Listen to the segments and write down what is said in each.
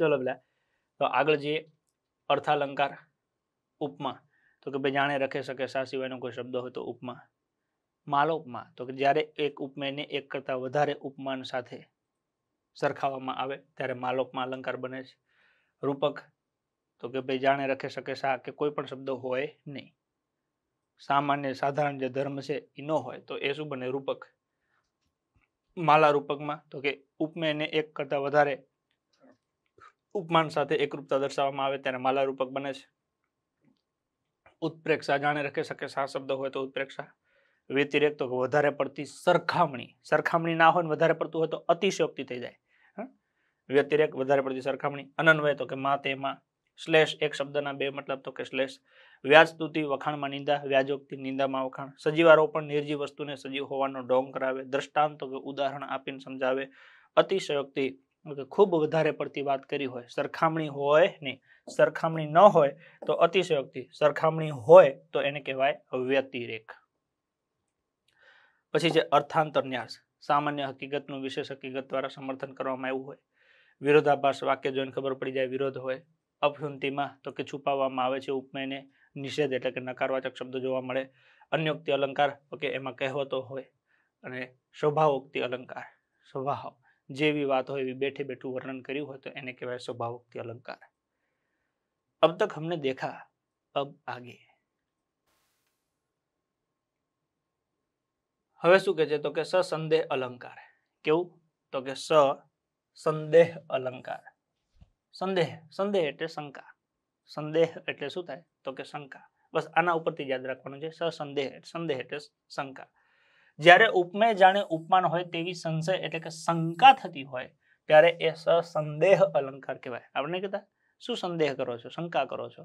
ચલો પેલા તો આગળ જઈએ અર્થાલંકાર ઉપમા તો કે ભાઈ જાણે રખે શકે સા સિવાયનો કોઈ શબ્દ હોય તો ઉપમા માલોપમા તો કે જ્યારે એક ઉપમેયને એક કરતાં વધારે ઉપમાન સાથે સરખાવવામાં આવે ત્યારે માલોપમાં અલંકાર બને છે રૂપક તો કે ભાઈ જાણે રખે શકે સા કે કોઈ પણ શબ્દ હોય નહીં સામાન્ય સાધારણ જે ધર્મ છે એ ન હોય તો એ શું બને રૂપક માલા રૂપકમાં તો કે ઉપમેયને એક કરતાં વધારે ઉપમાન સાથે એકરૂપતા દર્શાવવામાં આવે ત્યારે માલારૂપક બને છે ઉત્પ્રેક્ષા જાણે રખે શકે સા શબ્દ હોય તો ઉત્પ્રેક્ષા વ્યતિરેક તો વધારે પડતી સરખામણી સરખામણી ના હોય ને વધારે પડતું હોય તો અતિશયોક્તિ થઈ જાય વ્યતિરેક વધારે પડતી સરખામણી અનન્વય તો કે મા તેમાં શ્લેષ એક શબ્દના બે મતલબ તો કે શ્લેષ વ્યાજસ્તુતિ વખાણમાં નિંદા વ્યાજોક્તિ નિંદામાં વખાણ સજીવારોપણ નિર્જીવ વસ્તુને સજીવ હોવાનો ડોંગ કરાવે દ્રષ્ટાંત કે ઉદાહરણ આપીને સમજાવે અતિશયોક્તિ ખૂબ વધારે પડતી વાત કરી હોય સરખામણી હોય નહીં સરખામણી ન હોય તો અતિશયોક્તિ સરખામણી હોય તો એને કહેવાય વ્યતિરેક પછી જે અર્થાંતરન્યાસ સામાન્ય હકીકતનું વિશેષ હકીકત દ્વારા સમર્થન કરવામાં આવ્યું હોય વિરોધાભાસ વાક્ય જોઈને ખબર પડી જાય વિરોધ હોય અપહ્યુંતિમાં તો કે છુપાવવામાં આવે છે ઉપમેયને નિષેધ એટલે કે નકારવાચક શબ્દ જોવા મળે અન્યોક્તિ અલંકાર તો કે એમાં કહેવતો હોય અને સ્વભાવોક્તિ અલંકાર સ્વભાવ જેવી વાત હોય એવી બેઠે બેઠું વર્ણન કર્યું હોય તો એને કહેવાય સ્વભાવોક્તિ અલંકાર અબ તક હમને દેખા અબ આગે હવે શું કે છે તો કે સસંદેહ અલંકાર કેવું તો કે સ સંદેહ અલંકાર સંદેહ સંદેહ એટલે શંકા સંદેહ એટલે શું થાય તો કે શંકા બસ આના ઉપરથી યાદ રાખવાનું છે સસંદેહ સંદેહ એટલે શંકા જ્યારે ઉપમેય જાણે ઉપમાન હોય તેવી સંશય એટલે કે શંકા થતી હોય ત્યારે એ સસંદેહ અલંકાર કહેવાય આપણે કહેતા શું સંદેહ કરો છો શંકા કરો છો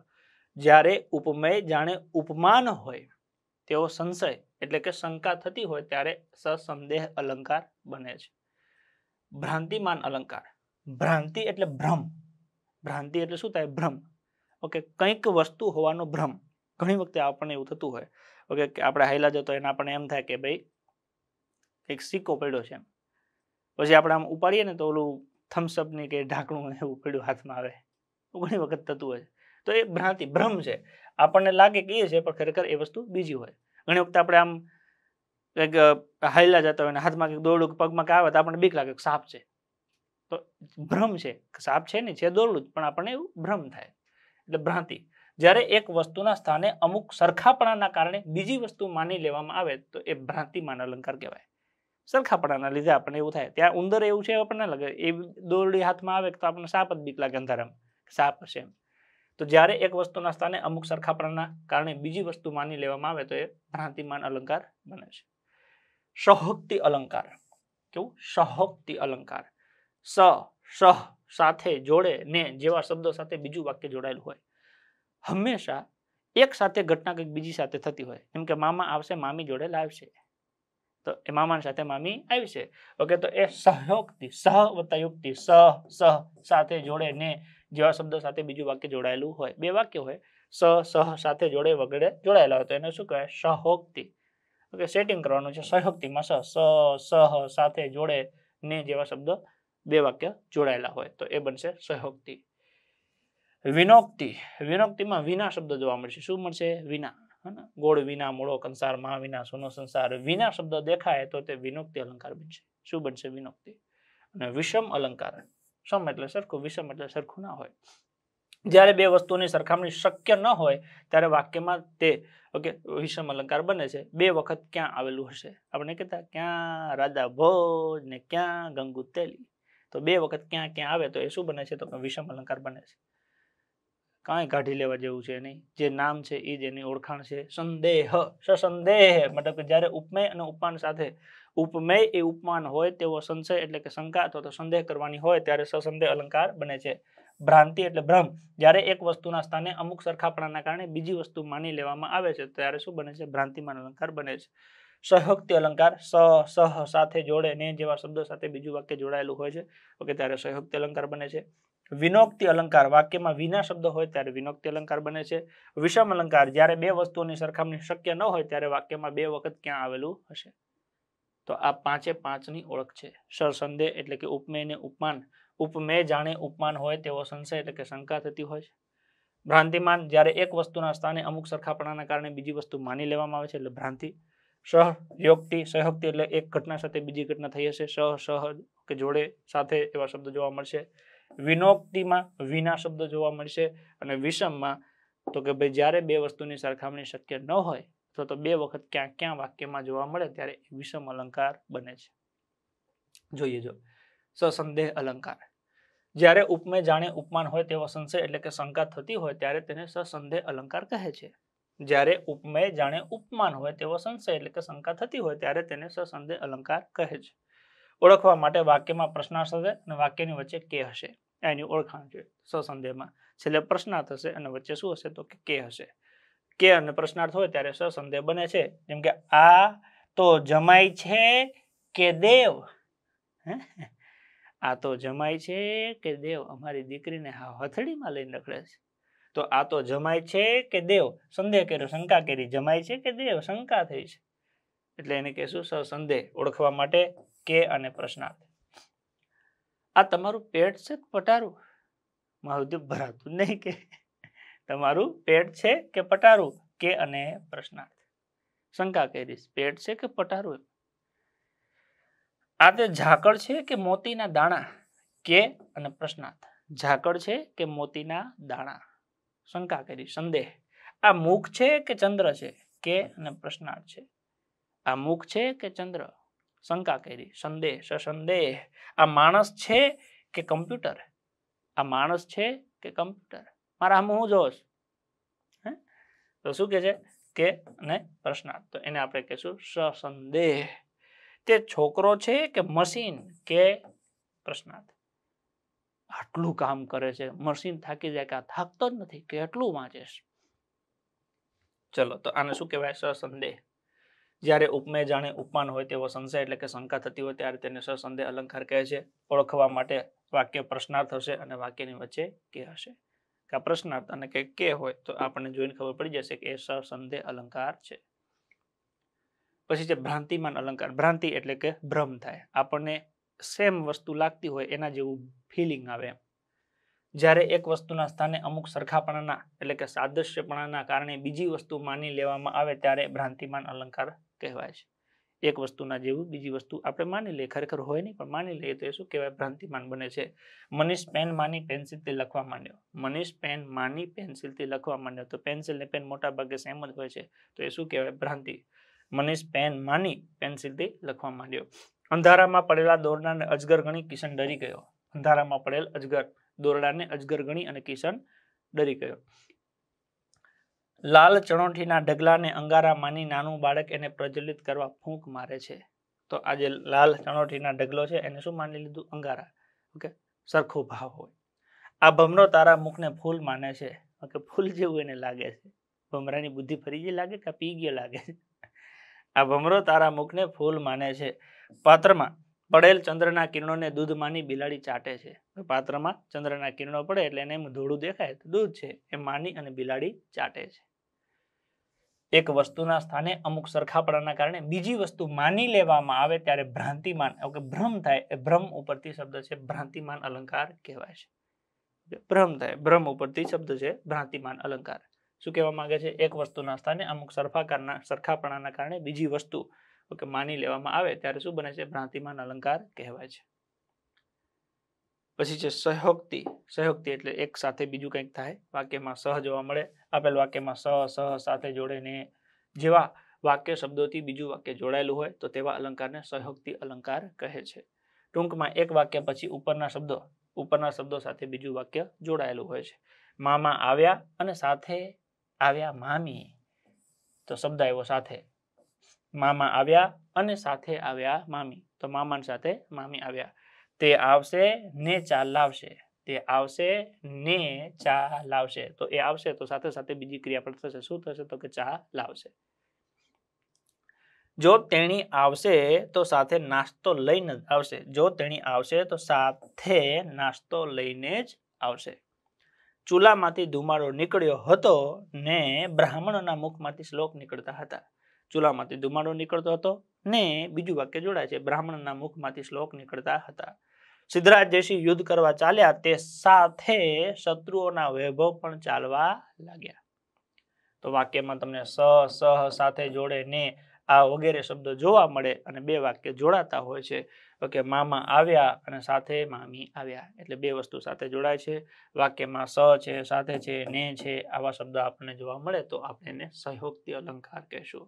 જ્યારે ઉપમેય જાણે ઉપમાન હોય તેવો સંશય એટલે કે શંકા થતી હોય ત્યારે સસંદેહ અલંકાર બને છે ભ્રાંતિમાન અલંકાર ભ્રાંતિ એટલે ભ્રમ ભ્રાંતિ એટલે શું થાય ભ્રમ ઓકે કંઈક વસ્તુ હોવાનો ભ્રમ ઘણી વખતે આપણને એવું થતું હોય ઓકે કે આપણે હાઈલા જતો એના પણ એમ થાય કે ભાઈ કંઈક સિક્કો પડ્યો છે એમ પછી આપણે આમ ઉપાડીએ ને તો ઓલું થમ્સઅપની કે ઢાંકણું એવું પડ્યું હાથમાં આવે એવું ઘણી વખત થતું હોય તો એ ભ્રાંતિ ભ્રમ છે આપણને લાગે કે એ છે પણ ખરેખર એ વસ્તુ બીજી હોય ઘણી વખત આપણે આમ કંઈક હાઈલા જતા હોય ને હાથમાં કંઈક દોરડું પગમાં કે આવે તો આપણને બીક લાગે કે સાપ છે તો ભ્રમ છે સાપ છે ને છે દોરડું જ પણ આપણને એવું ભ્રમ થાય એટલે ભ્રાંતિ જ્યારે એક વસ્તુના સ્થાને અમુક સરખાપણાના કારણે બીજી વસ્તુ માની લેવામાં આવે તો એ ભ્રાંતિમાન અલંકાર કહેવાય સરખાપણાના લીધે આપણને એવું થાય ત્યાં ઉંદર એવું છે આપણને લાગે એ દોરડી હાથમાં આવે તો આપણને સાપ જ બીક લાગે અંધારામાં સાપ હશે એમ તો જ્યારે એક વસ્તુના સ્થાને અમુક સરખાપણાના કારણે બીજી વસ્તુ માની લેવામાં આવે તો એ ભ્રાંતિમાન અલંકાર બને છે સહોક્તિ અલંકાર કેવું સહોક્તિ અલંકાર સ સહ સાથે જોડે ને જેવા શબ્દો સાથે બીજું વાક્ય જોડાયેલું હોય હંમેશા એક સાથે ઘટના કંઈક બીજી સાથે થતી હોય એમ કે મામા આવશે મામી જોડે લાવશે તો એ મામાની સાથે મામી આવી છે ઓકે તો એ સહયોગથી સહ વત્તા યુક્તિ સહ સહ સાથે જોડે ને જેવા શબ્દો સાથે બીજું વાક્ય જોડાયેલું હોય બે વાક્ય હોય સ સહ સાથે જોડે વગેરે જોડાયેલા હોય તો એને શું કહેવાય સહોક્તિ ઓકે સેટિંગ કરવાનું છે સહયોગથીમાં સહ સ સહ સાથે જોડે ને જેવા શબ્દો બે વાક્ય જોડાયેલા હોય તો એ બનશે સહયોગથી વિનોક્તિ વિનોક્તિમાં વિના શબ્દ જોવા મળશે શું મળશે વિના ગોળ વિના મૂળો કંસાર મા વિના સોનો સંસાર વિના શબ્દ દેખાય તો તે વિનોક્તિ અલંકાર બનશે શું બનશે વિનોક્તિ અને વિષમ અલંકાર સમ એટલે સરખું વિષમ એટલે સરખું ના હોય જ્યારે બે વસ્તુની સરખામણી શક્ય ન હોય ત્યારે વાક્યમાં તે ઓકે વિષમ અલંકાર બને છે બે વખત ક્યાં આવેલું હશે આપણે કહેતા ક્યાં રાજા ભોજ ને ક્યાં ગંગુ તેલી તો બે વખત ક્યાં ક્યાં આવે તો એ શું બને છે તો વિષમ અલંકાર બને છે કાંઈ કાઢી લેવા જેવું છે નહીં જે નામ છે એ જ એની ઓળખાણ છે સંદેહ સસંદેહ મતલબ કે જ્યારે ઉપમેય અને ઉપમાન સાથે ઉપમેય એ ઉપમાન હોય તેવો સંશય એટલે કે શંકા અથવા તો સંદેહ કરવાની હોય ત્યારે સસંદેહ અલંકાર બને છે ભ્રાંતિ એટલે ભ્રમ જ્યારે એક વસ્તુના સ્થાને અમુક સરખાપણાના કારણે બીજી વસ્તુ માની લેવામાં આવે છે ત્યારે શું બને છે ભ્રાંતિમાન અલંકાર બને છે સહયોક્તિ અલંકાર સ સહ સાથે જોડે ને જેવા શબ્દો સાથે બીજું વાક્ય જોડાયેલું હોય છે ઓકે ત્યારે સહયોક્તિ અલંકાર બને છે વિનોક્તિ અલંકાર વાક્યમાં વિના શબ્દ હોય ત્યારે વિનોક્તિ અલંકાર બને છે વિષમ અલંકાર જ્યારે બે વસ્તુઓની સરખામણી શક્ય ન હોય ત્યારે વાક્યમાં બે વખત ક્યાં આવેલું હશે તો આ પાંચે પાંચની ઓળખ છે સરસંદેહ એટલે કે ઉપમેયને ઉપમાન ઉપમેય જાણે ઉપમાન હોય તેવો સંશય એટલે કે શંકા થતી હોય છે ભ્રાંતિમાન જ્યારે એક વસ્તુના સ્થાને અમુક સરખાપણાના કારણે બીજી વસ્તુ માની લેવામાં આવે છે એટલે ભ્રાંતિ સહ સહયોગથી સહયોગથી એટલે એક ઘટના સાથે બીજી ઘટના થઈ હશે સહ સહ કે જોડે સાથે એવા શબ્દ જોવા મળશે વિનોક્તિમાં વિના શબ્દ જોવા મળશે અને વિષમમાં તો કે ભાઈ જ્યારે બે વસ્તુની સરખામણી શક્ય ન હોય અથવા તો બે વખત ક્યાં ક્યાં વાક્યમાં જોવા મળે ત્યારે વિષમ અલંકાર બને છે જોઈએ જો સસંદેહ અલંકાર જ્યારે ઉપમે જાણે ઉપમાન હોય તેવો સંશય એટલે કે શંકા થતી હોય ત્યારે તેને સસંદેહ અલંકાર કહે છે જ્યારે ઉપમેય જાણે ઉપમાન હોય તેવો સંશય એટલે કે શંકા થતી હોય ત્યારે તેને સસંદેહ અલંકાર કહે છે ઓળખવા માટે વાક્યમાં પ્રશ્નાર્થ હશે અને વાક્યની વચ્ચે કે હશે એની ઓળખાણ છે સસંદેહમાં છેલ્લે પ્રશ્નાર્થ હશે અને વચ્ચે શું હશે તો કે હશે કે અને પ્રશ્નાર્થ હોય ત્યારે સસંદેહ બને છે જેમ કે આ તો જમાય છે કે દેવ આ તો જમાય છે કે દેવ અમારી દીકરીને હથળીમાં લઈને રખડે છે તો આ તો જમાય છે કે દેવ સંદેહ કર્યો શંકા કરી જમાય છે કે દેવ શંકા થઈ છે એટલે એને કહેશું સસંદેહ ઓળખવા માટે કે અને પ્રશ્નાર્થ આ તમારું પેટ છે પટારું મહાદેવ ભરાતું નહીં કે તમારું પેટ છે કે પટારું કે અને પ્રશ્નાર્થ શંકા કરીશ પેટ છે કે પટારું આ તે ઝાકળ છે કે મોતીના દાણા કે અને પ્રશ્નાર્થ ઝાકળ છે કે મોતીના દાણા શંકા કરી સંદેહ આ મુખ છે કે ચંદ્ર છે કે અને પ્રશ્નાર્થ છે આ મુખ છે કે ચંદ્ર શંકા કરી સંદેહ સસંદેહ આ માણસ છે કે કમ્પ્યુટર આ માણસ છે કે કમ્પ્યુટર મારા આમ હું જોશ હે તો શું કે છે કે ને પ્રશ્નાર્થ તો એને આપણે કહીશું સસંદેહ તે છોકરો છે કે મશીન કે પ્રશ્નાર્થ આટલું કામ કરે છે મશીન થાકી જાય કે આ થાકતો જ નથી કે એટલું વાંચે ચલો તો આને શું કહેવાય સસંદેહ જ્યારે ઉપમેય જાણે ઉપમાન હોય તેવો સંશય એટલે કે શંકા થતી હોય ત્યારે તેને સસંદેહ અલંકાર કહે છે ઓળખવા માટે વાક્ય પ્રશ્નાર્થ હશે અને વાક્યની વચ્ચે કે હશે કે પ્રશ્નાર્થ અને કે કે હોય તો આપણને જોઈને ખબર પડી જશે કે એ સસંદેહ અલંકાર છે પછી છે ભ્રાંતિમાન અલંકાર ભ્રાંતિ એટલે કે ભ્રમ થાય આપણને સેમ વસ્તુ લાગતી હોય એના જેવું ફિલિંગ આવે એમ જ્યારે એક વસ્તુના સ્થાને અમુક સરખાપણાના એટલે કે સાદશ્યપણાના કારણે બીજી વસ્તુ માની લેવામાં આવે ત્યારે ભ્રાંતિમાન અલંકાર કહેવાય છે એક વસ્તુના જેવું બીજી વસ્તુ આપણે માની લઈએ ખરેખર હોય નહીં પણ માની લઈએ તો એ શું કહેવાય ભ્રાંતિમાન બને છે મનીષ પેન માની પેન્સિલથી લખવા માંડ્યો મનીષ પેન માની પેન્સિલથી લખવા માંડ્યો તો પેન્સિલ ને પેન મોટા ભાગે સેમ જ હોય છે તો એ શું કહેવાય ભ્રાંતિ મનીષ પેન માની પેન્સિલથી લખવા માંડ્યો અંધારામાં પડેલા દોરડાને અજગર ગણી કિશન ડરી ગયો અંધારામાં પડેલ અજગર દોરડાને અજગર ગણી અને કિશન ડરી ગયો લાલ ચણોઠીના ઢગલાને અંગારા માની નાનું બાળક એને પ્રજ્વલિત કરવા ફૂંક મારે છે તો આ જે લાલ ચણોઠીના ઢગલો છે એને શું માની લીધું અંગારા ઓકે સરખો ભાવ હોય આ ભમરો તારા મુખને ફૂલ માને છે ઓકે ફૂલ જેવું એને લાગે છે ભમરાની બુદ્ધિ ફરી જે લાગે કે પી ગયો લાગે છે આ ભમરો તારા મુખને ફૂલ માને છે પાત્રમાં પડેલ ચંદ્રના કિરણોને દૂધ માની બિલાડી ચાટે છે પાત્રમાં ચંદ્રના કિરણો પડે એટલે એને એમ ધોળું દેખાય તો દૂધ છે એ માની અને બિલાડી ચાટે છે એક વસ્તુના સ્થાને અમુક સરખાપણાના કારણે બીજી વસ્તુ માની લેવામાં આવે ત્યારે ભ્રાંતિમાન કે ભ્રમ થાય એ ભ્રમ ઉપરથી શબ્દ છે ભ્રાંતિમાન અલંકાર કહેવાય છે ભ્રમ થાય ભ્રમ ઉપરથી શબ્દ છે ભ્રાંતિમાન અલંકાર શું કહેવા માંગે છે એક વસ્તુના સ્થાને અમુક સરખાકારના સરખાપણાના કારણે બીજી વસ્તુ ઓકે માની લેવામાં આવે ત્યારે શું બને છે ભ્રાંતિમાન અલંકાર કહેવાય છે પછી છે સહયોગતિ સહયોગતિ એટલે એક સાથે બીજું કંઈક થાય વાક્યમાં સહ જોવા મળે આપેલ વાક્યમાં સહ સહ સાથે જોડેને જેવા વાક્ય શબ્દોથી બીજું વાક્ય જોડાયેલું હોય તો તેવા અલંકારને સહયોગતિ અલંકાર કહે છે ટૂંકમાં એક વાક્ય પછી ઉપરના શબ્દો ઉપરના શબ્દો સાથે બીજું વાક્ય જોડાયેલું હોય છે મામા આવ્યા અને સાથે આવ્યા મામી તો શબ્દ આવ્યો સાથે મામા આવ્યા અને સાથે આવ્યા મામી તો મામા સાથે મામી આવ્યા તે આવશે ને ચા તે આવશે ને ચા લાવશે તો એ આવશે તો સાથે સાથે બીજી ક્રિયા પણ થશે શું થશે તો કે ચા લાવશે જો તેણી આવશે તો સાથે નાસ્તો લઈને જ આવશે જો તેણી આવશે તો સાથે નાસ્તો લઈને જ આવશે ચૂલામાંથી ધુમાડો નીકળ્યો હતો ને બ્રાહ્મણના મુખમાંથી શ્લોક નીકળતા હતા ચૂલામાંથી ધુમાડો નીકળતો હતો ને બીજું વાક્ય જોડાય છે બ્રાહ્મણના મુખમાંથી શ્લોક નીકળતા હતા સિદ્ધરાજ જયસિંહ યુદ્ધ કરવા ચાલ્યા તે સાથે શત્રુઓના વૈભવ પણ ચાલવા લાગ્યા તો વાક્યમાં તમને સહ સહ સાથે જોડે ને આ વગેરે શબ્દો જોવા મળે અને બે વાક્ય જોડાતા હોય છે ઓકે મામા આવ્યા અને સાથે મામી આવ્યા એટલે બે વસ્તુ સાથે જોડાય છે વાક્યમાં સ છે સાથે છે ને છે આવા શબ્દો આપણને જોવા મળે તો આપણે એને સહયોગથી અલંકાર કહેશું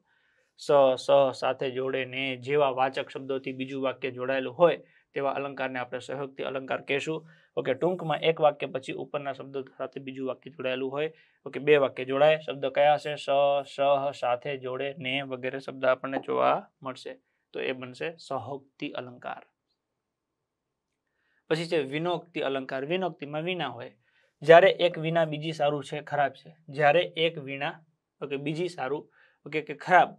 સ સ સાથે જોડે ને જેવા વાચક શબ્દોથી બીજું વાક્ય જોડાયેલું હોય તેવા અલંકારને આપણે સહયોગથી અલંકાર કહેશું ઓકે ટૂંકમાં એક વાક્ય પછી ઉપરના શબ્દો સાથે બીજું વાક્ય જોડાયેલું હોય ઓકે બે વાક્ય જોડાય શબ્દ કયા છે સ સ સાથે જોડે ને વગેરે શબ્દ આપણને જોવા મળશે તો એ બનશે સહોક્તિ અલંકાર પછી છે વિનોક્તિ અલંકાર વિનોક્તિમાં વિના હોય જ્યારે એક વિના બીજી સારું છે ખરાબ છે જ્યારે એક વિના ઓકે બીજી સારું ઓકે કે ખરાબ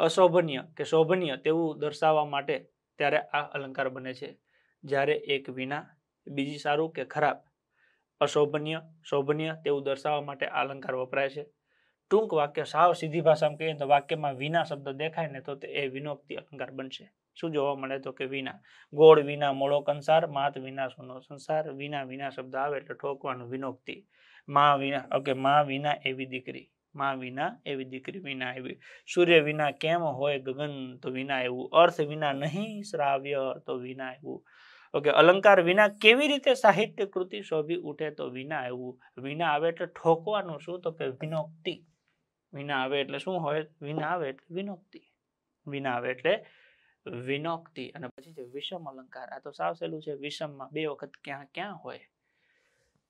અશોભનીય કે શોભનીય તેવું દર્શાવવા માટે ત્યારે આ અલંકાર બને છે જ્યારે એક વિના બીજી સારું કે ખરાબ અશોભનીય શોભનીય તેવું દર્શાવવા માટે આ અલંકાર વપરાય છે ટૂંક વાક્ય સાવ સીધી ભાષામાં કહીએ તો વાક્યમાં વિના શબ્દ દેખાય ને તો તે એ વિનોક્તિ અલંકાર બનશે શું જોવા મળે તો કે વિના ગોળ વિના મોળો કંસાર માત વિના સોનો સંસાર વિના વિના શબ્દ આવે એટલે ઠોકવાનું વિનોક્તિ મા વિના ઓકે મા વિના એવી દીકરી માં વિના એવી દીકરી વિના એવી સૂર્ય વિના કેમ હોય ગગન તો વિના એવું અર્થ વિના નહીં શ્રાવ્ય તો વિના એવું ઓકે અલંકાર વિના કેવી રીતે સાહિત્ય કૃતિ શોભી ઉઠે તો વિના એવું વિના આવે એટલે ઠોકવાનું શું તો કે વિનોક્તિ વિના આવે એટલે શું હોય વિના આવે એટલે વિનોક્તિ વિના આવે એટલે વિનોક્તિ અને પછી જે વિષમ અલંકાર આ તો સાવ સહેલું છે વિષમમાં બે વખત ક્યાં ક્યાં હોય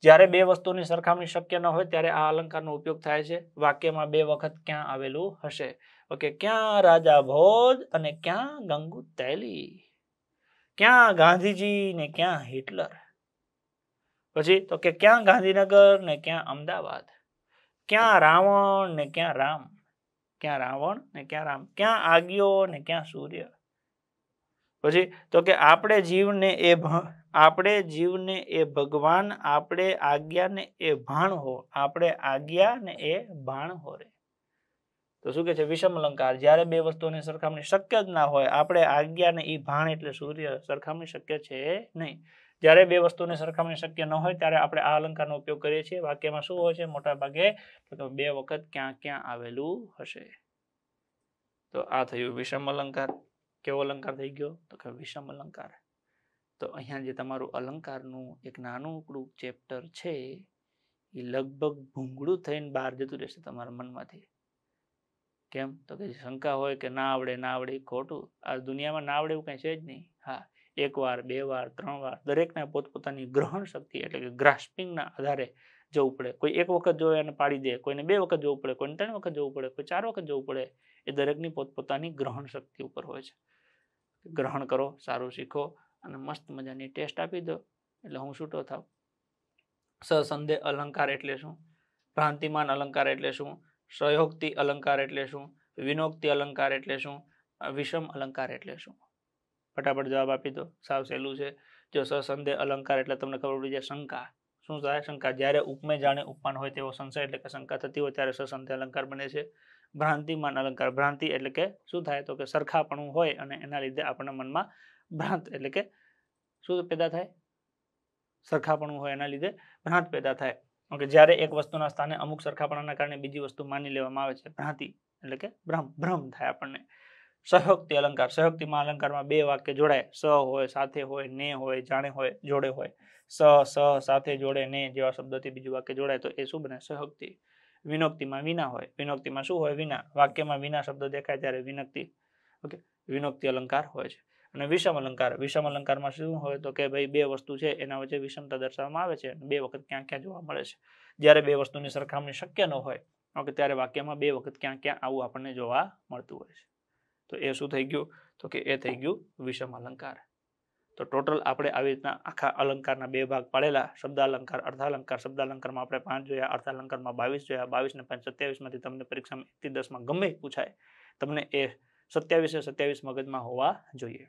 જ્યારે બે વસ્તુની સરખામણી શક્ય ન હોય ત્યારે આ અલંકારનો ઉપયોગ થાય છે વાક્યમાં બે વખત ક્યાં આવેલું હશે ઓકે ક્યાં રાજા ભોજ અને ક્યાં ગંગુ તૈલી ક્યાં ગાંધીજી ને ક્યાં હિટલર પછી તો કે ક્યાં ગાંધીનગર ને ક્યાં અમદાવાદ ક્યાં રાવણ ને ક્યાં રામ ક્યાં રાવણ ને ક્યાં રામ ક્યાં આગિયો ને ક્યાં સૂર્ય પછી તો કે આપણે જીવને એ આપણે જીવને એ ભગવાન આપણે આજ્ઞાને એ ભાણ હો આપણે આજ્ઞાને એ ભાણ હો રે તો શું કે છે વિષમ અલંકાર જ્યારે બે વસ્તુની સરખામણી શક્ય જ ના હોય આપણે આજ્ઞાને એ ભાણ એટલે સૂર્ય સરખામણી શક્ય છે નહીં જ્યારે બે વસ્તુની સરખામણી શક્ય ન હોય ત્યારે આપણે આ અલંકારનો ઉપયોગ કરીએ છીએ વાક્યમાં શું હોય છે મોટા ભાગે તો બે વખત ક્યાં ક્યાં આવેલું હશે તો આ થયું વિષમ અલંકાર કેવો અલંકાર થઈ ગયો તો કે વિષમ અલંકાર તો અહીંયા જે તમારું અલંકારનું એક નાનું ચેપ્ટર છે એ લગભગ ભૂંગળું થઈને બહાર જતું રહેશે તમારા મનમાંથી કેમ તો કે શંકા હોય કે ના આવડે ના આવડે ખોટું આ દુનિયામાં ના આવડે એવું કંઈ છે જ નહીં હા એક વાર બે વાર ત્રણ વાર દરેકને પોતપોતાની ગ્રહણ શક્તિ એટલે કે ગ્રાસ્પિંગના આધારે જવું પડે કોઈ એક વખત જોવે એને પાડી દે કોઈને બે વખત જવું પડે કોઈને ત્રણ વખત જવું પડે કોઈ ચાર વખત જવું પડે એ દરેકની પોતપોતાની ગ્રહણ શક્તિ ઉપર હોય છે ગ્રહણ કરો સારું શીખો અને મસ્ત મજાની ટેસ્ટ આપી દો એટલે હું છૂટો થાવ સસંદેહ અલંકાર એટલે શું ભ્રાંતિમાન અલંકાર એટલે શું સહયોગથી અલંકાર એટલે શું વિનોક્તિ અલંકાર એટલે શું વિષમ અલંકાર એટલે શું ફટાફટ જવાબ આપી દો સાવ સહેલું છે જો સસંદેહ અલંકાર એટલે તમને ખબર પડી જાય શંકા શું થાય શંકા જ્યારે ઉપમે જાણે ઉપમાન હોય તેવો સંશય એટલે કે શંકા થતી હોય ત્યારે સસંદેહ અલંકાર બને છે ભ્રાંતિમાન અલંકાર ભ્રાંતિ એટલે કે શું થાય તો કે સરખાપણું હોય અને એના લીધે આપણા મનમાં ભ્રાંત એટલે કે શું પેદા થાય સરખાપણું હોય એના લીધે ભ્રાંત પેદા થાય ઓકે જ્યારે એક વસ્તુના સ્થાને અમુક સરખાપણાના કારણે બીજી વસ્તુ માની લેવામાં આવે છે ભ્રાંતિ એટલે કે ભ્રમ ભ્રમ થાય આપણને સહયોગથી અલંકાર સહયોગતીમાં અલંકારમાં બે વાક્ય જોડાય સ હોય સાથે હોય ને હોય જાણે હોય જોડે હોય સ સ સાથે જોડે ને જેવા શબ્દોથી બીજું વાક્ય જોડાય તો એ શું બને સહયોગથી વિનોક્તિમાં વિના હોય વિનોક્તિમાં શું હોય વિના વાક્યમાં વિના શબ્દ દેખાય ત્યારે વિનક્તિ ઓકે વિનોક્તિ અલંકાર હોય છે અને વિષમ અલંકાર વિષમ અલંકારમાં શું હોય તો કે ભાઈ બે વસ્તુ છે એના વચ્ચે વિષમતા દર્શાવવામાં આવે છે બે વખત ક્યાં ક્યાં જોવા મળે છે જ્યારે બે વસ્તુની સરખામણી શક્ય ન હોય ઓકે ત્યારે વાક્યમાં બે વખત ક્યાં ક્યાં આવું આપણને જોવા મળતું હોય છે તો એ શું થઈ ગયું તો કે એ થઈ ગયું વિષમ અલંકાર તો ટોટલ આપણે આવી રીતના આખા અલંકારના બે ભાગ પાડેલા શબ્દાલંકાર અર્ધાલંકાર શબ્દાલંકારમાં આપણે પાંચ જોયા અર્ધાલંકારમાં બાવીસ જોયા બાવીસને પાંચ સત્યાવીસમાંથી તમને પરીક્ષામાં એકથી દસમાં ગમે પૂછાય તમને એ સત્યાવીસે સત્યાવીસ મગજમાં હોવા જોઈએ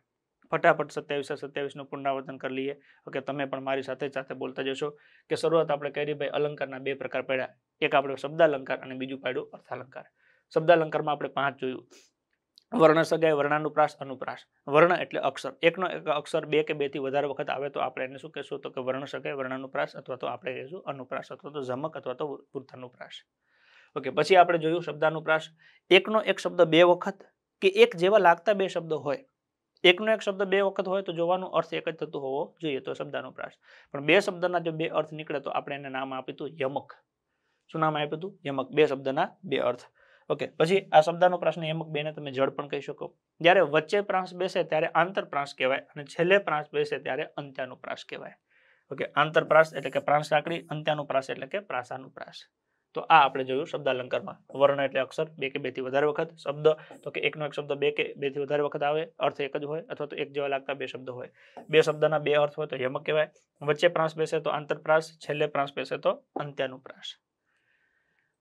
ફટાફટ સત્યાવીસે સત્યાવીસનું પુનરાવર્તન કરી લઈએ ઓકે તમે પણ મારી સાથે સાથે બોલતા જશો કે શરૂઆત આપણે કરી ભાઈ અલંકારના બે પ્રકાર પડ્યા એક આપણે શબ્દાલંકાર અને બીજું પાડ્યું અર્થાલંકાર શબ્દાલંકારમાં આપણે પાંચ જોયું વર્ણ સગાય વર્ણાનુપ્રાસ અનુપ્રાસ વર્ણ એટલે અક્ષર એકનો એક અક્ષર બે કે બેથી વધારે વખત આવે તો આપણે એને શું કહેશું તો કે વર્ણ સગાય વર્ણાનુપ્રાસ અથવા તો આપણે કહીશું અનુપ્રાસ અથવા તો જમક અથવા તો વૃદ્ધાનુપ્રાસ ઓકે પછી આપણે જોયું શબ્દાનુપ્રાસ એકનો એક શબ્દ બે વખત કે એક જેવા લાગતા બે શબ્દ હોય એકનો એક શબ્દ બે વખત હોય તો જોવાનો અર્થ એક જ થતું હોવો જોઈએ તો શબ્દાનુપ્રાસ પણ બે શબ્દના જો બે અર્થ નીકળે તો આપણે એને નામ આપ્યું હતું યમક શું નામ આપ્યું હતું યમક બે શબ્દના બે અર્થ ઓકે પછી આ શબ્દનો પ્રશ્ન એમક બેને તમે જળ પણ કહી શકો જ્યારે વચ્ચે પ્રાંશ બેસે ત્યારે આંતર કહેવાય અને છેલ્લે પ્રાંશ બેસે ત્યારે અંત્યાનું કહેવાય ઓકે આંતરપ્રાસ એટલે કે પ્રાંસ સાંકળી અંત્યાનું પ્રાસ એટલે કે પ્રાસાનું પ્રાસ તો આ આપણે જોયું શબ્દાલંકારમાં વર્ણ એટલે અક્ષર બે કે બેથી વધારે વખત શબ્દ તો કે એકનો એક શબ્દ બે કે બેથી વધારે વખત આવે અર્થ એક જ હોય અથવા તો એક જેવા લાગતા બે શબ્દ હોય બે શબ્દના બે અર્થ હોય તો યમક કહેવાય વચ્ચે પ્રાંશ બેસે તો આંતરપ્રાસ છેલ્લે પ્રાંશ બેસે તો અંત્યાનું પ્રાસ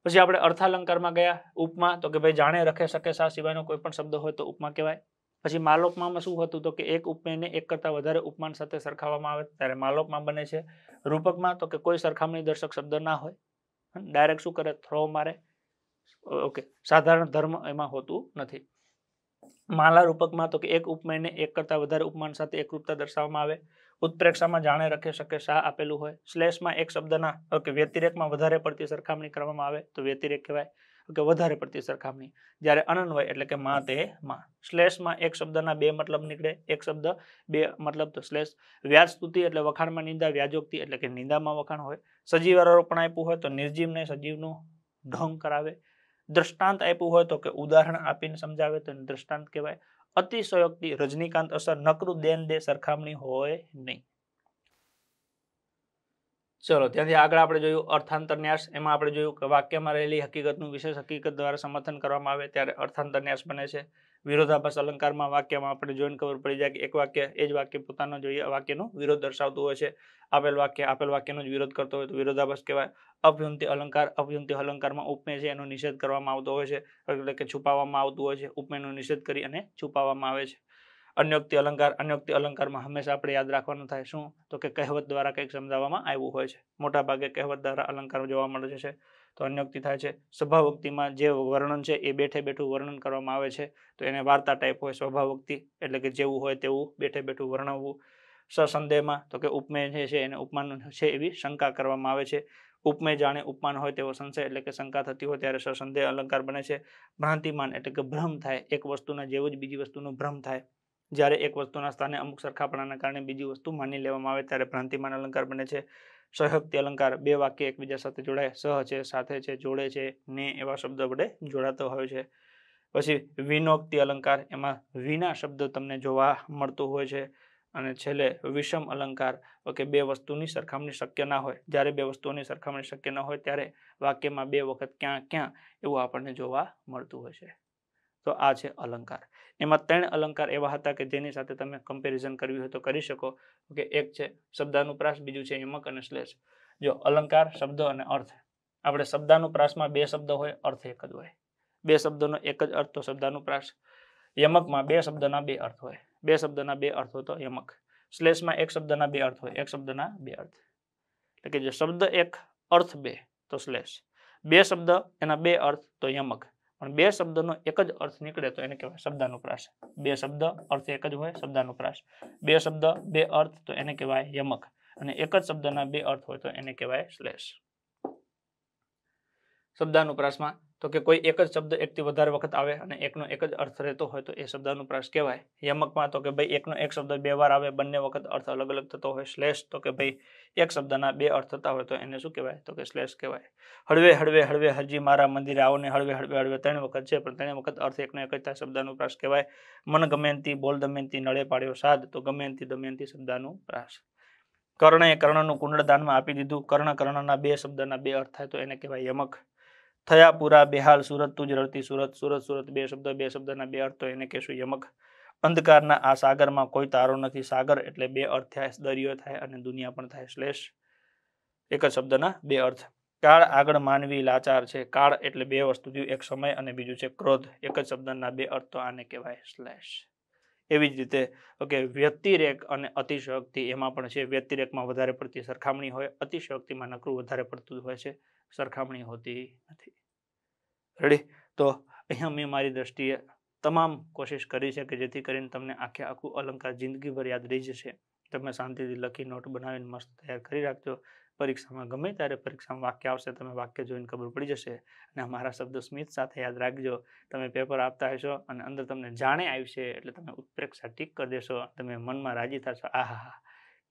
પછી આપણે અર્થાલંકારમાં ગયા ઉપમા તો કે ભાઈ જાણે રખે શકે સા સિવાયનો કોઈ પણ શબ્દ હોય તો ઉપમા કહેવાય પછી માલોપમામાં શું હતું તો કે એક ઉપમેયને એક કરતાં વધારે ઉપમાન સાથે સરખાવવામાં આવે ત્યારે માલોપમાં બને છે રૂપકમાં તો કે કોઈ સરખામણી દર્શક શબ્દ ના હોય ડાયરેક્ટ શું કરે થ્રો મારે ઓકે સાધારણ ધર્મ એમાં હોતું નથી માલા રૂપકમાં તો કે એક ઉપમેયને એક કરતાં વધારે ઉપમાન સાથે એકરૂપતા દર્શાવવામાં આવે ઉત્પ્રેક્ષામાં જાણે રખે શકે શાહ આપેલું હોય શ્લેષમાં એક શબ્દના ઓકે વ્યતિરેકમાં વધારે પડતી સરખામણી કરવામાં આવે તો વ્યતિરેક કહેવાય કે વધારે પડતી સરખામણી જ્યારે અનન્વય એટલે કે માં તે માં શ્લેષમાં એક શબ્દના બે મતલબ નીકળે એક શબ્દ બે મતલબ તો શ્લેષ વ્યાજ સ્તુતિ એટલે વખાણમાં નિંદા વ્યાજોક્તિ એટલે કે નિંદામાં વખાણ હોય સજીવ આરોપણ આપ્યું હોય તો નિર્જીવને સજીવનું ઢોંગ કરાવે દ્રષ્ટાંત આપ્યું હોય તો કે ઉદાહરણ આપીને સમજાવે તો દ્રષ્ટાંત કહેવાય અતિશયોક્તિ રજનીકાંત અસર નકરું દેન દે સરખામણી હોય નહીં ચલો ત્યાંથી આગળ આપણે જોયું અર્થાંતરન્યાસ એમાં આપણે જોયું કે વાક્યમાં રહેલી હકીકતનું વિશેષ હકીકત દ્વારા સમર્થન કરવામાં આવે ત્યારે અર્થાંતરન્યાસ બને છે વિરોધાભાસ અલંકારમાં વાક્યમાં આપણે જોઈને ખબર પડી જાય કે એક વાક્ય એ જ વાક્ય પોતાનો જોઈએ વાક્યનો વિરોધ દર્શાવતું હોય છે આપેલ વાક્ય આપેલ વાક્યનો જ વિરોધ કરતો હોય તો વિરોધાભાસ કહેવાય અભ્યંતિ અલંકાર અભ્યંતિ અલંકારમાં ઉપમે છે એનો નિષેધ કરવામાં આવતો હોય છે એટલે કે છુપાવવામાં આવતું હોય છે ઉપમેયનો નિષેધ કરી અને છુપાવવામાં આવે છે અન્યોક્તિ અલંકાર અન્યોક્તિ અલંકારમાં હંમેશા આપણે યાદ રાખવાનું થાય શું તો કે કહેવત દ્વારા કંઈક સમજાવવામાં આવ્યું હોય છે મોટાભાગે કહેવત દ્વારા અલંકાર જોવા મળે છે તો અન્યોક્તિ થાય છે સભાવક્તિમાં જે વર્ણન છે એ બેઠે બેઠું વર્ણન કરવામાં આવે છે તો એને વાર્તા ટાઈપ હોય સ્વભાવક્તિ એટલે કે જેવું હોય તેવું બેઠે બેઠું વર્ણવવું સસંદેહમાં તો કે ઉપમેય જે છે એને ઉપમાન છે એવી શંકા કરવામાં આવે છે ઉપમેય જાણે ઉપમાન હોય તેવો સંશય એટલે કે શંકા થતી હોય ત્યારે સસંદેહ અલંકાર બને છે ભ્રાંતિમાન એટલે કે ભ્રમ થાય એક વસ્તુના જેવું જ બીજી વસ્તુનો ભ્રમ થાય જ્યારે એક વસ્તુના સ્થાને અમુક સરખાપણાના કારણે બીજી વસ્તુ માની લેવામાં આવે ત્યારે ભ્રાંતિમાન અલંકાર બને છે સહક્તિ અલંકાર બે વાક્ય એકબીજા સાથે જોડાય સહ છે સાથે છે જોડે છે ને એવા શબ્દ વડે જોડાતો હોય છે પછી વિનોક્તિ અલંકાર એમાં વિના શબ્દ તમને જોવા મળતો હોય છે અને છેલ્લે વિષમ અલંકાર કે બે વસ્તુની સરખામણી શક્ય ના હોય જ્યારે બે વસ્તુઓની સરખામણી શક્ય ન હોય ત્યારે વાક્યમાં બે વખત ક્યાં ક્યાં એવું આપણને જોવા મળતું હોય છે તો આ છે અલંકાર એમાં ત્રણ અલંકાર એવા હતા કે જેની સાથે તમે કમ્પેરિઝન કરવી હોય તો કરી શકો કે એક છે શબ્દાનુપ્રાસ બીજું છે યમક અને શ્લેષ જો અલંકાર શબ્દ અને અર્થ આપણે શબ્દાનુપ્રાસમાં બે શબ્દ હોય અર્થ એક જ હોય બે શબ્દોનો એક જ અર્થ તો શબ્દાનુપ્રાસ યમકમાં બે શબ્દના બે અર્થ હોય બે શબ્દના બે અર્થ હોય તો યમક શ્લેષમાં એક શબ્દના બે અર્થ હોય એક શબ્દના બે અર્થ એટલે કે જો શબ્દ એક અર્થ બે તો શ્લેષ બે શબ્દ એના બે અર્થ તો યમક પણ બે શબ્દનો એક જ અર્થ નીકળે તો એને કહેવાય શબ્દાનુપ્રાસ બે શબ્દ અર્થ એક જ હોય શબ્દાનુપ્રાસ બે શબ્દ બે અર્થ તો એને કહેવાય યમક અને એક જ શબ્દના બે અર્થ હોય તો એને કહેવાય શ્લેષ શબ્દાનુપ્રાસમાં તો કે કોઈ એક જ શબ્દ એકથી વધારે વખત આવે અને એકનો એક જ અર્થ રહેતો હોય તો એ શબ્દાનુપ્રાસ કહેવાય યમકમાં તો કે ભાઈ એકનો એક શબ્દ બે વાર આવે બંને વખત અર્થ અલગ અલગ થતો હોય શ્લેષ તો કે ભાઈ એક શબ્દના બે અર્થ થતા હોય તો એને શું કહેવાય તો કે શ્લેષ કહેવાય હળવે હળવે હળવે હજી મારા મંદિરે આવો ને હળવે હળવે હળવે ત્રણ વખત છે પણ ત્રણ વખત અર્થ એકનો એક જ થાય શબ્દાનુપ્રાસ કહેવાય મન ગમેનથી બોલ દમયંતી નળે પાડ્યો સાદ તો ગમયંતી દમયંતી શબ્દાનુપ્રાસ કર્ણએ કર્ણનું કુંડળદાનમાં આપી દીધું કર્ણ કર્ણના બે શબ્દના બે અર્થ થાય તો એને કહેવાય યમક થયા પૂરા બેહાલ સુરત તું જ રડતી સુરત સુરત સુરત બે શબ્દ બે શબ્દના બે અર્થો એને કહેશું યમક અંધકારના આ સાગરમાં કોઈ તારો નથી સાગર એટલે બે અર્થ થાય દરિયો થાય અને દુનિયા પણ થાય શ્લેષ એક જ શબ્દના બે અર્થ કાળ આગળ માનવી લાચાર છે કાળ એટલે બે વસ્તુ થયું એક સમય અને બીજું છે ક્રોધ એક જ શબ્દના બે અર્થો આને કહેવાય સ્લેશ એવી જ રીતે ઓકે વ્યક્તિરેક અને અતિશયોક્તિ એમાં પણ છે વ્યક્તિરેકમાં વધારે પડતી સરખામણી હોય અતિશયોક્તિમાં નકરું વધારે પડતું હોય છે સરખામણી હોતી નથી રેડી તો અહીંયા મેં મારી દ્રષ્ટિએ તમામ કોશિશ કરી છે કે જેથી કરીને તમને આખે આખું અલંકાર જિંદગીભર યાદ રહી જશે તમે શાંતિથી લખી નોટ બનાવીને મસ્ત તૈયાર કરી રાખજો પરીક્ષામાં ગમે ત્યારે પરીક્ષામાં વાક્ય આવશે તમે વાક્ય જોઈને ખબર પડી જશે અને અમારા શબ્દ સ્મિત સાથે યાદ રાખજો તમે પેપર આપતા હશો અને અંદર તમને જાણે આવશે એટલે તમે ઉત્પ્રેક્ષા ટીક કરી દેશો તમે મનમાં રાજી થશો આહા હા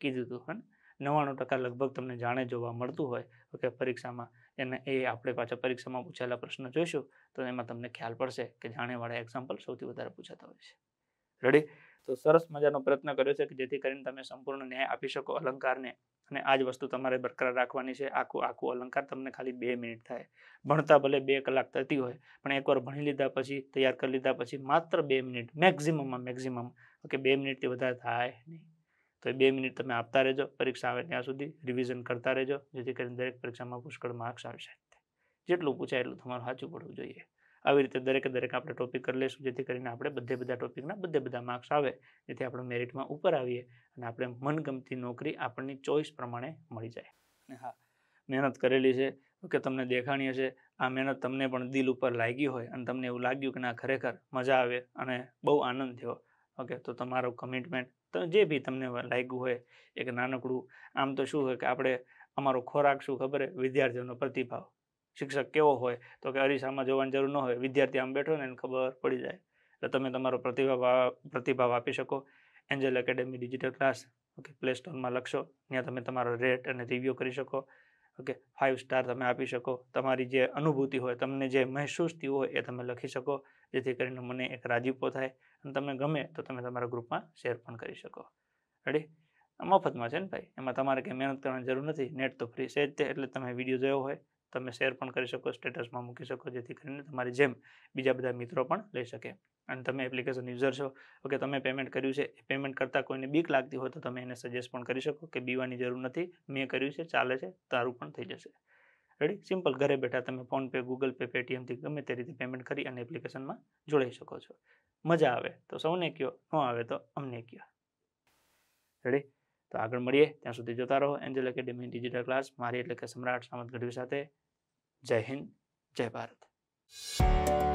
કીધું હતું નવ્વાણું ટકા લગભગ તમને જાણે જોવા મળતું હોય તો કે પરીક્ષામાં એને એ આપણે પાછા પરીક્ષામાં પૂછાયેલા પ્રશ્ન જોઈશું તો એમાં તમને ખ્યાલ પડશે કે જાણેવાળા એક્ઝામ્પલ સૌથી વધારે પૂછાતા હોય છે રેડી તો સરસ મજાનો પ્રયત્ન કર્યો છે કે જેથી કરીને તમે સંપૂર્ણ ન્યાય આપી શકો અલંકારને અને આ જ વસ્તુ તમારે બરકરાર રાખવાની છે આખું આખું અલંકાર તમને ખાલી બે મિનિટ થાય ભણતા ભલે બે કલાક થતી હોય પણ એકવાર ભણી લીધા પછી તૈયાર કરી લીધા પછી માત્ર બે મિનિટ મેક્ઝિમમમાં મેક્ઝિમમ કે બે મિનિટથી વધારે થાય નહીં તો એ બે મિનિટ તમે આપતા રહેજો પરીક્ષા આવે ત્યાં સુધી રિવિઝન કરતા રહેજો જેથી કરીને દરેક પરીક્ષામાં પુષ્કળ માર્ક્સ આવી શકે જેટલું પૂછાય એટલું તમારું સાચું પડવું જોઈએ આવી રીતે દરેકે દરેક આપણે ટોપિક કરી લઈશું જેથી કરીને આપણે બધે બધા ટોપિકના બધે બધા માર્ક્સ આવે જેથી આપણે મેરિટમાં ઉપર આવીએ અને આપણે મનગમતી નોકરી આપણની ચોઈસ પ્રમાણે મળી જાય હા મહેનત કરેલી છે કે તમને દેખાણી હશે આ મહેનત તમને પણ દિલ ઉપર લાગી હોય અને તમને એવું લાગ્યું કે ના ખરેખર મજા આવે અને બહુ આનંદ થયો ઓકે તો તમારો કમિટમેન્ટ જે બી તમને લાગ્યું હોય એક નાનકડું આમ તો શું હોય કે આપણે અમારો ખોરાક શું ખબર વિદ્યાર્થીઓનો પ્રતિભાવ શિક્ષક કેવો હોય તો કે અરીસામાં જોવાની જરૂર ન હોય વિદ્યાર્થી આમ બેઠો ને એને ખબર પડી જાય એટલે તમે તમારો પ્રતિભાવ પ્રતિભાવ આપી શકો Angel Academy digital class okay play સ્ટોરમાં લખશો ત્યાં તમે તમારો રેટ અને રિવ્યૂ કરી શકો ઓકે ફાઇવ સ્ટાર તમે આપી શકો તમારી જે અનુભૂતિ હોય તમને જે મહેસૂસ થયું હોય એ તમે લખી શકો જેથી કરીને મને એક રાજીપો થાય અને તમને ગમે તો તમે તમારા ગ્રુપમાં શેર પણ કરી શકો રેડી મફતમાં છે ને ભાઈ એમાં તમારે કંઈ મહેનત કરવાની જરૂર નથી નેટ તો ફ્રી છે જ તે એટલે તમે વિડીયો જોયો હોય તમે શેર પણ કરી શકો સ્ટેટસમાં મૂકી શકો જેથી કરીને તમારી જેમ બીજા બધા મિત્રો પણ લઈ શકે અને તમે એપ્લિકેશન યુઝર છો ઓકે તમે પેમેન્ટ કર્યું છે એ પેમેન્ટ કરતાં કોઈને બીક લાગતી હોય તો તમે એને સજેસ્ટ પણ કરી શકો કે બીવાની જરૂર નથી મેં કર્યું છે ચાલે છે તારું પણ થઈ જશે રેડી સિમ્પલ ઘરે બેઠા તમે ફોનપે ગૂગલ પે પેટીએમથી ગમે તે રીતે પેમેન્ટ કરી અને એપ્લિકેશનમાં જોડાઈ શકો છો મજા આવે તો સૌને કહો ન આવે તો અમને કહો રેડી તો આગળ મળીએ ત્યાં સુધી જોતા રહો એન્જલ એકેડેમી ડિજિટલ ક્લાસ મારી એટલે કે સમ્રાટ સામંત ગઢવી સાથે જય હિન્દ જય ભારત